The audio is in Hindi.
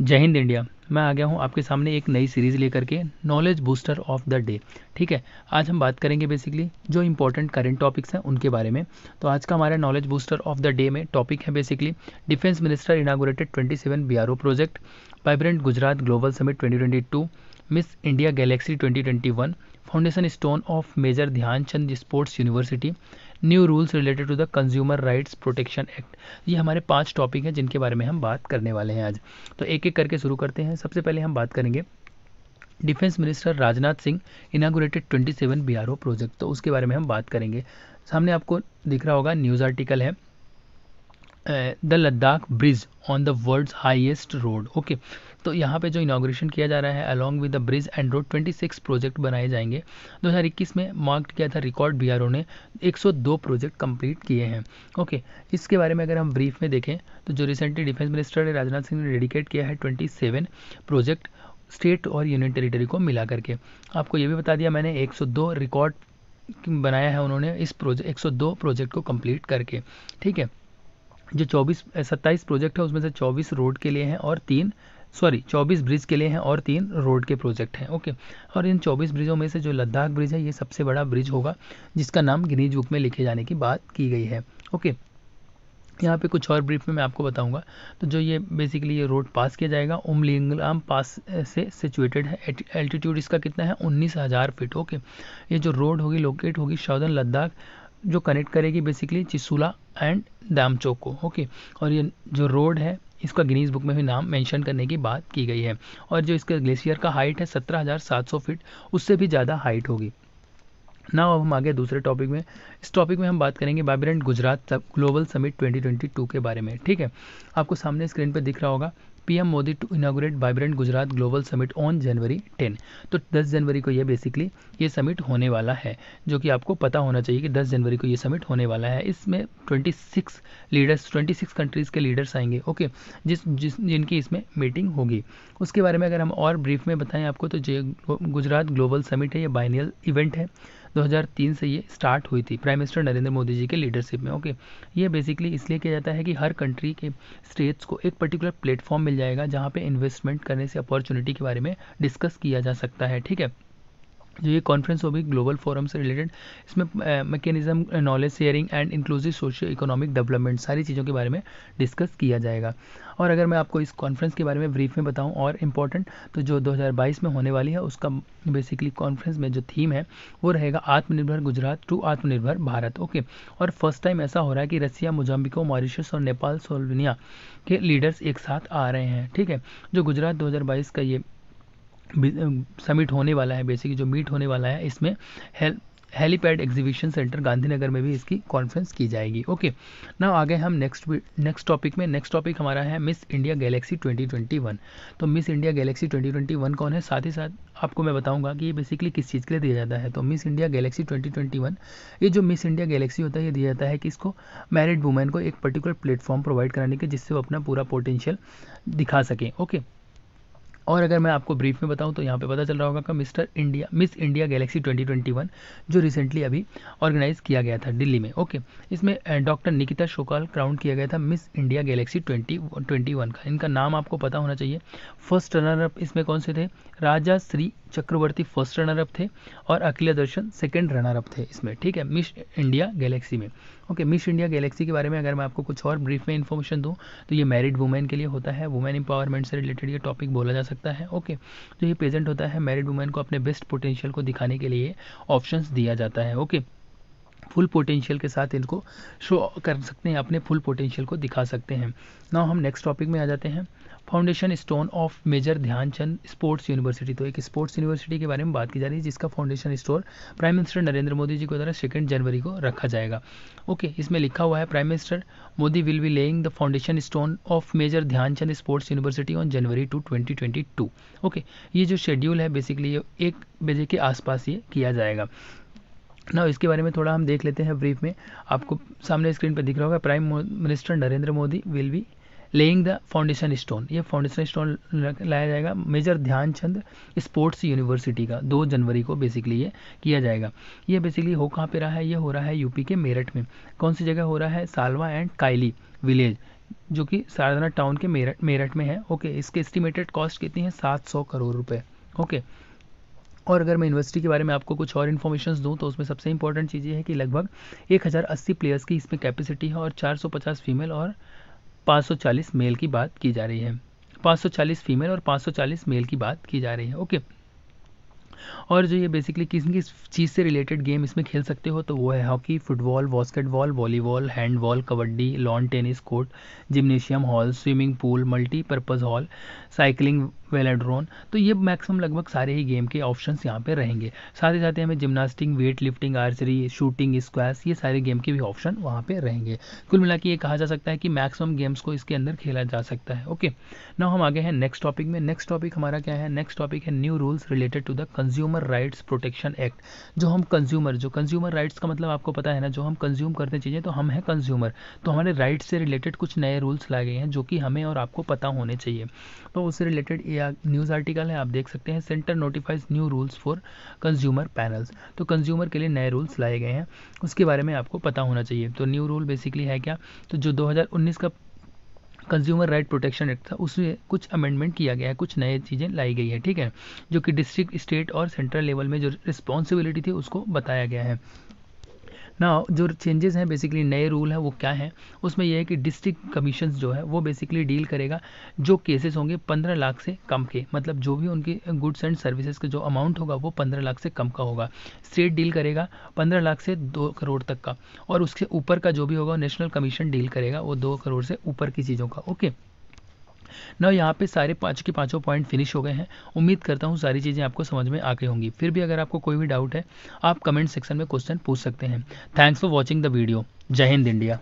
जय हिंद इंडिया मैं आ गया हूँ आपके सामने एक नई सीरीज लेकर के knowledge booster of the day ठीक है आज हम बात करेंगे बेसिकली जो इंपॉर्टेंट करेंट टॉपिक्स हैं उनके बारे में तो आज का हमारा knowledge booster of the day में टॉपिक है basically defence minister inaugurated seven B project vibrant Gujarat global summit twenty Miss India galaxy twenty foundation stone of major Dhyanchand sports university new rules related to the consumer rights protection act ये हमारे पाँच टॉपिक हैं जिनके बारे में हम बात करने वाले हैं आज तो एक एक करके शुरू करते हैं सबसे पहले हम बात करेंगे defence minister Rajnath Singh inaugurated twenty seven B project तो उसके बारे में हम बात करेंगे सामने आपको दिख रहा होगा न्यूज़ आर्टिकल है the Ladakh bridge on the world highest road okay तो यहाँ पे जो इनाग्रेशन किया जा रहा है along with the bridge and road 26 project बनाए जाएंगे 2021 में मार्क्ड किया था रिकॉर्ड बीआरओ ने 102 प्रोजेक्ट कंप्लीट किए हैं ओके इसके बारे में अगर हम ब्रीफ में देखें तो जो रिसेंटली डिफेंस मिनिस्टर है राजनाथ सिंह ने डेडिकेट किया है सेवन प्रोजेक्ट स्टेट और यूनियन टेरिटरी को मिला करके आपको ये भी बता दिया मैंने दो रिकॉर्ड बनाया है उन्होंने इस प्रोजेक्ट 102 प्रोजेक्ट को कंप्लीट करके ठीक है जो 24 सत्ताईस प्रोजेक्ट है उसमें से 24 रोड के लिए हैं और तीन सॉरी 24 ब्रिज के लिए हैं और तीन रोड के प्रोजेक्ट हैं ओके और इन 24 ब्रिजों में से जो लद्दाख ब्रिज है ये सबसे बड़ा ब्रिज होगा जिसका नाम गिनीज बुक में लिखे जाने की बात की गई है ओके यहाँ पे कुछ और ब्रीफ में मैं आपको बताऊंगा तो जो ये बेसिकली ये रोड पास किया जाएगा उमलिंगलाम पास से सिचुएटेड है एल्टीट्यूड इसका कितना है उन्नीस हज़ार फीट ओके ये जो रोड होगी लोकेट होगी सौदर्न लद्दाख जो कनेक्ट करेगी बेसिकली चिसूला एंड दामचौक को ओके और ये जो रोड है इसका गिनीज बुक में भी नाम मेंशन करने की बात की गई है और जो इसके ग्लेशियर का हाइट है 17,700 फीट उससे भी ज़्यादा हाइट होगी ना अब हम आगे दूसरे टॉपिक में इस टॉपिक में हम बात करेंगे वाइब्रेंट गुजरात ग्लोबल समिट 2022 के बारे में ठीक है आपको सामने स्क्रीन पर दिख रहा होगा PM Modi to inaugurate vibrant Gujarat global summit on January 10 तो 10 जनवरी को ये बेसिकली ये समिट होने वाला है जो कि आपको पता होना चाहिए कि 10 जनवरी को ये समिट होने वाला है इसमें 26 लीडर्स 26 कंट्रीज़ के लीडर्स आएंगे ओके जिस जिस जिनकी इसमें मीटिंग होगी उसके बारे में अगर हम और ब्रीफ में बताएं आपको तो जो गुजरात ग्लोबल समिट है ये बाइनियल इवेंट है 2003 से ये स्टार्ट हुई थी प्राइम मिनिस्टर नरेंद्र मोदी जी के लीडरशिप में ओके ये बेसिकली इसलिए किया जाता है कि हर कंट्री के स्टेट्स को एक पर्टिकुलर प्लेटफॉर्म मिल जाएगा जहाँ पर इन्वेस्टमेंट करने से अपॉर्चुनिटी के बारे में डिस्कस किया जा सकता है ठीक है जो ये कॉन्फ्रेंस होगी ग्लोबल फोरम से रिलेटेड इसमें mechanism knowledge sharing and inclusive socio economic development सारी चीज़ों के बारे में डिस्कस किया जाएगा और अगर मैं आपको इस कॉन्फ्रेंस के बारे में ब्रीफ में बताऊं और इम्पॉर्टेंट तो जो 2022 में होने वाली है उसका बेसिकली कॉन्फ्रेंस में जो थीम है वो रहेगा आत्मनिर्भर गुजरात टू आत्मनिर्भर भारत ओके और फर्स्ट टाइम ऐसा हो रहा है कि रसिया मोजाम्बिको मॉरिशस और नेपाल सोलविनिया के लीडर्स एक साथ आ रहे हैं ठीक है जो गुजरात दो का ये समिट होने वाला है बेसिकली जो मीट होने वाला है इसमें help helipad exhibition centre Gandhinagar में भी इसकी कॉन्फ्रेंस की जाएगी ओके ना आगे हम नेक्स्ट नेक्स्ट टॉपिक में नेक्स्ट टॉपिक हमारा है मिस इंडिया गैलेक्सी 2021 तो मिस इंडिया गैलेक्सी 2021 कौन है साथ ही साथ आपको मैं बताऊंगा कि ये बेसिकली किस चीज़ के लिए दिया जाता है तो मिस इंडिया गैलेक्सी ट्वेंटी ये जो मिस इंडिया गैलेक्सी होता है ये दिया जाता है कि इसको मैरिड वुमेन को एक पर्टिकुलर प्लेटफॉर्म प्रोवाइड कराने के जिससे वो अपना पूरा पोटेंशियल दिखा सकें ओके okay? और अगर मैं आपको ब्रीफ में बताऊं तो यहाँ पे पता चल रहा होगा कि Mister India Miss India galaxy 2021 जो रिसेंटली अभी ऑर्गेनाइज किया गया था दिल्ली में ओके इसमें डॉक्टर निकिता शोकाल क्राउन किया गया था Miss India galaxy twenty twenty का इनका नाम आपको पता होना चाहिए फर्स्ट रनर अप इसमें कौन से थे Raja Shree Chakraborty first runner up थे और Akhila Darshan second runner up थे इसमें ठीक है मिस इंडिया गैलेक्सी में ओके मिस इंडिया गैलेक्सी के बारे में अगर मैं आपको कुछ और ब्रीफ में इन्फॉर्मेशन दूँ तो ये मैरिड वुमेन के लिए होता है वुमेन इंपावरमेंट से रिलेटेड ये टॉपिक बोला जा सकता है ओके तो ये प्रेजेंट होता है मैरिड वुमेन को अपने बेस्ट पोटेंशियल को दिखाने के लिए ऑप्शन दिया जाता है ओके फुल पोटेंशियल के साथ इनको शो कर सकते हैं अपने फुल पोटेंशियल को दिखा सकते हैं ना हम नेक्स्ट टॉपिक में आ जाते हैं foundation stone of major Dhyanchand sports university तो एक स्पोर्ट्स यूनिवर्सिटी के बारे में बात की जा रही है जिसका foundation store prime minister Narendra Modi ji को द्वारा सेकेंड जनवरी को रखा जाएगा ओके इसमें लिखा हुआ है prime minister Modi will be laying the foundation stone of major Dhyanchand sports university on January two twenty okay ये जो शेड्यूल है बेसिकली एक बजे के आसपास ये किया जाएगा ना इसके बारे में थोड़ा हम देख लेते हैं ब्रीफ में आपको सामने स्क्रीन पर दिख रहा होगा prime minister Narendra Modi will be laying the foundation stone ये फाउंडेशन स्टोन लाया जाएगा मेजर ध्यानचंद स्पोर्ट्स यूनिवर्सिटी का दो जनवरी को बेसिकली ये किया जाएगा ये बेसिकली हो कहाँ पे रहा है ये हो रहा है यूपी के मेरठ में कौन सी जगह हो रहा है सालवा एंड कायली विलेज जो कि सारदाना टाउन के मेरठ मेरठ में है ओके इसके एस्टिमेटेड कॉस्ट कितनी है सात सौ करोड़ रुपये ओके और अगर मैं यूनिवर्सिटी के बारे में आपको कुछ और इन्फॉर्मेशन दूँ तो उसमें सबसे इंपॉर्टेंट चीज़ ये है कि लगभग 1080 प्लेयर्स की इसमें कैपेसिटी है और 450 फीमेल और 540 मेल की बात की जा रही है 540 फीमेल और 540 मेल की बात की जा रही है ओके और जो ये बेसिकली किस किस चीज़ से रिलेटेड गेम इसमें खेल सकते हो तो वो है hockey football basketball volleyball handball kabaddi lawn tennis court gymnasium hall swimming pool multipurpose hall cycling velodrome तो ये मैक्सिमम लगभग सारे ही गेम के ऑप्शन यहाँ पे रहेंगे साथ ही साथ हमें gymnastic weight lifting archery shooting squash ये सारे गेम के भी ऑप्शन वहाँ पे रहेंगे कुल मिला ये कहा जा सकता है कि मैक्सिमम गेम्स को इसके अंदर खेला जा सकता है ओके ना हम आगे हैं नेक्स्ट टॉपिक में नेक्स्ट टॉपिक हमारा क्या है नेक्स्ट टॉपिक है new rules related to the consumer rights protection act जो हम कंज्यूमर जो कंज्यूमर राइट्स का मतलब आपको पता है ना जो हम कंज्यूम करते चीज़ें तो हम हैं कंज्यूमर तो हमारे राइट्स से रिलेटेड कुछ नए रूल्स लाए गए हैं जो कि हमें और आपको पता होने चाहिए तो उससे रिलेटेड ए न्यूज़ आर्टिकल है आप देख सकते हैं centre notifies new rules for consumer panels तो कंज्यूमर के लिए नए रूल्स लाए गए हैं उसके बारे में आपको पता होना चाहिए तो न्यू रूल बेसिकली है क्या तो जो 2019 का कंज्यूमर राइट प्रोटेक्शन एक्ट था उसमें कुछ अमेंडमेंट किया गया है कुछ नए चीज़ें लाई गई है ठीक है जो कि डिस्ट्रिक्ट स्टेट और सेंट्रल लेवल में जो रिस्पॉन्सिबिलिटी थी उसको बताया गया है ना जो चेंजेस हैं बेसिकली नए रूल हैं वो क्या हैं उसमें यह है कि डिस्ट्रिक्ट कमीशन जो है वो बेसिकली डील करेगा जो केसेस होंगे पंद्रह लाख से कम के मतलब जो भी उनके गुड्स एंड सर्विसेज का जो अमाउंट होगा वो पंद्रह लाख से कम का होगा स्टेट डील करेगा पंद्रह लाख से दो करोड़ तक का और उसके ऊपर का जो भी होगा नेशनल कमीशन डील करेगा वो दो करोड़ से ऊपर की चीज़ों का ओके ना यहाँ पे सारे पाँच के पाँचों पॉइंट फिनिश हो गए हैं उम्मीद करता हूँ सारी चीज़ें आपको समझ में आ गई होंगी फिर भी अगर आपको कोई भी डाउट है आप कमेंट सेक्शन में क्वेश्चन पूछ सकते हैं thanks for watching the video जय हिंद इंडिया